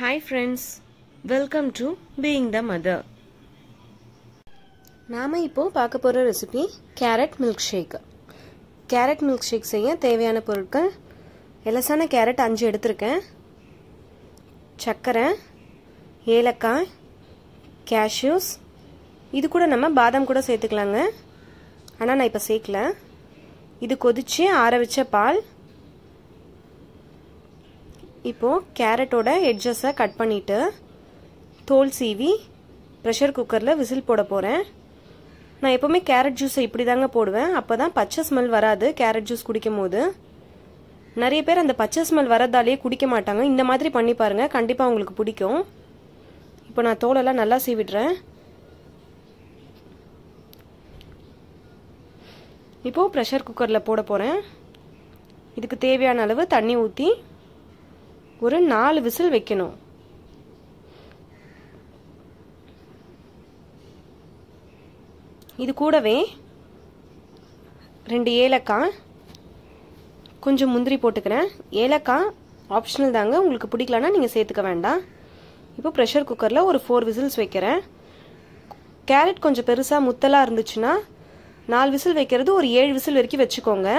hi friends welcome to being the mother நாம் இப்போது பார்க்க போகிற recipe carrot milk shake carrot milk shake செய்ய தேவையான பொருட்கள் எலசான கேரட் அஞ்சு எடுத்திருக்கேன் சர்க்கரை ஏலக்காய் கேஷ்யூஸ் இது கூட நம்ம பாதாம் கூட சேர்த்துக்கலாங்க ஆனால் நான் இப்போ சேர்க்கல இது கொதித்து ஆற வச்ச பால் இப்போது கேரட்டோட எட்ஜஸை கட் பண்ணிவிட்டு தோல் சீவி ப்ரெஷர் குக்கரில் விசில் போட போகிறேன் நான் எப்போவுமே கேரட் ஜூஸை இப்படி தாங்க போடுவேன் அப்போ தான் பச்சை ஸ்மெல் வராது கேரட் ஜூஸ் குடிக்கும் போது நிறைய பேர் அந்த பச்சை ஸ்மெல் வரதாலேயே குடிக்க மாட்டாங்க இந்த மாதிரி பண்ணி பாருங்கள் கண்டிப்பாக உங்களுக்கு பிடிக்கும் இப்போ நான் தோலெல்லாம் நல்லா சீவிடுறேன் இப்போது ப்ரெஷர் குக்கரில் போட போகிறேன் இதுக்கு தேவையான அளவு தண்ணி ஊற்றி ஒரு நாலு விசில் வைக்கணும் இது கூடவே ரெண்டு ஏலக்காய் கொஞ்சம் முந்திரி போட்டுக்கிறேன் ஏலக்காய் ஆப்ஷனல் தாங்க உங்களுக்கு பிடிக்கலன்னா நீங்கள் சேர்த்துக்க வேண்டாம் இப்போ ப்ரெஷர் குக்கரில் ஒரு ஃபோர் விசில்ஸ் வைக்கிறேன் கேரட் கொஞ்சம் பெருசாக முத்தலாக இருந்துச்சுன்னா நாலு விசில் வைக்கிறது ஒரு ஏழு விசில் வரைக்கும் வச்சுக்கோங்க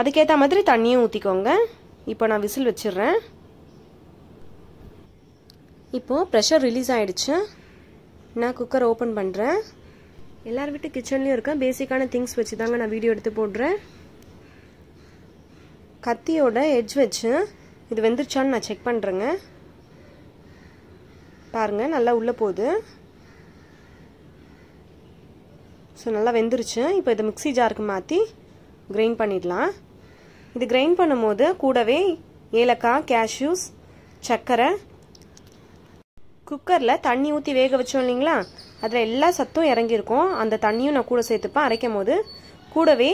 அதுக்கேற்ற மாதிரி தண்ணியும் ஊற்றிக்கோங்க இப்போ நான் விசில் வச்சிடுறேன் இப்போது ப்ரெஷர் ரிலீஸ் ஆகிடுச்சு நான் குக்கர் ஓப்பன் பண்ணுறேன் எல்லார் வீட்டு கிச்சன்லேயும் இருக்க பேசிக்கான திங்ஸ் வச்சு தாங்க நான் வீடியோ எடுத்து போடுறேன் கத்தியோட எட்ஜ் வச்சு இது வெந்துருச்சான்னு நான் செக் பண்ணுறேங்க பாருங்கள் நல்லா உள்ளே போகுது ஸோ நல்லா வெந்துருச்சு இப்போ இதை மிக்சி ஜாருக்கு மாற்றி கிரைண்ட் பண்ணிடலாம் இது கிரைண்ட் போது கூடவே ஏலக்காய் கேஷ்யூஸ் சர்க்கரை குக்கரில் தண்ணி ஊற்றி வேக வச்சோம் இல்லைங்களா அதில் எல்லா சத்தும் இறங்கியிருக்கும் அந்த தண்ணியும் நான் கூட சேர்த்துப்பேன் அரைக்கும் போது கூடவே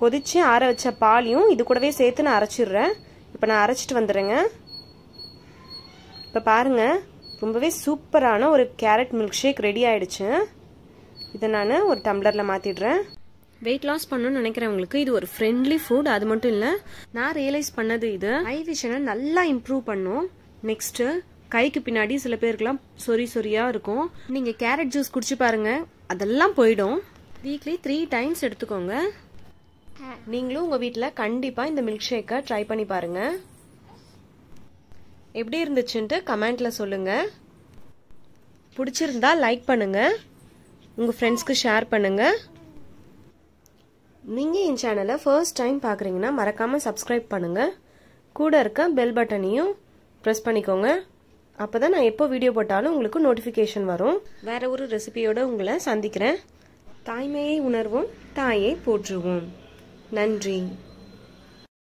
கொதிச்சு ஆற வச்ச பாலையும் இது கூடவே சேர்த்து நான் அரைச்சிடுறேன் இப்போ நான் அரைச்சிட்டு வந்துடுறேங்க இப்போ பாருங்க ரொம்பவே சூப்பரான ஒரு கேரட் மில்க் ஷேக் ரெடி ஆயிடுச்சு இதை நான் ஒரு டம்ளரில் மாற்றிடுறேன் வெயிட் லாஸ் பண்ணணும்னு நினைக்கிறவங்களுக்கு இது ஒரு ஃப்ரெண்ட்லி ஃபுட் அது மட்டும் இல்லை நான் ரியலைஸ் பண்ணது இது ஐ விஷனை நல்லா இம்ப்ரூவ் பண்ணும் நெக்ஸ்ட்டு கைக்கு பின்னாடி சில பேருக்குலாம் சொறி சொரியாக இருக்கும் நீங்கள் கேரட் ஜூஸ் குடிச்சு பாருங்க அதெல்லாம் போயிடும் வீக்லி த்ரீ டைம்ஸ் எடுத்துக்கோங்க நீங்களும் உங்கள் வீட்டில் கண்டிப்பாக இந்த மில்க் ஷேக்கை ட்ரை பண்ணி பாருங்க எப்படி இருந்துச்சுன்ட்டு கமெண்ட்டில் சொல்லுங்கள் பிடிச்சிருந்தா லைக் பண்ணுங்கள் உங்கள் ஃப்ரெண்ட்ஸ்க்கு ஷேர் பண்ணுங்கள் நீங்கள் என் சேனலை ஃபர்ஸ்ட் டைம் பார்க்குறீங்கன்னா மறக்காமல் சப்ஸ்கிரைப் பண்ணுங்கள் கூட இருக்க பெல் பட்டனையும் ப்ரெஸ் பண்ணிக்கோங்க அப்போ தான் நான் எப்போ வீடியோ போட்டாலும் உங்களுக்கு நோட்டிஃபிகேஷன் வரும் வேறு ஒரு ரெசிபியோடு உங்களை சந்திக்கிறேன் தாய்மையை உணர்வோம் தாயை போற்றுவோம் நன்றி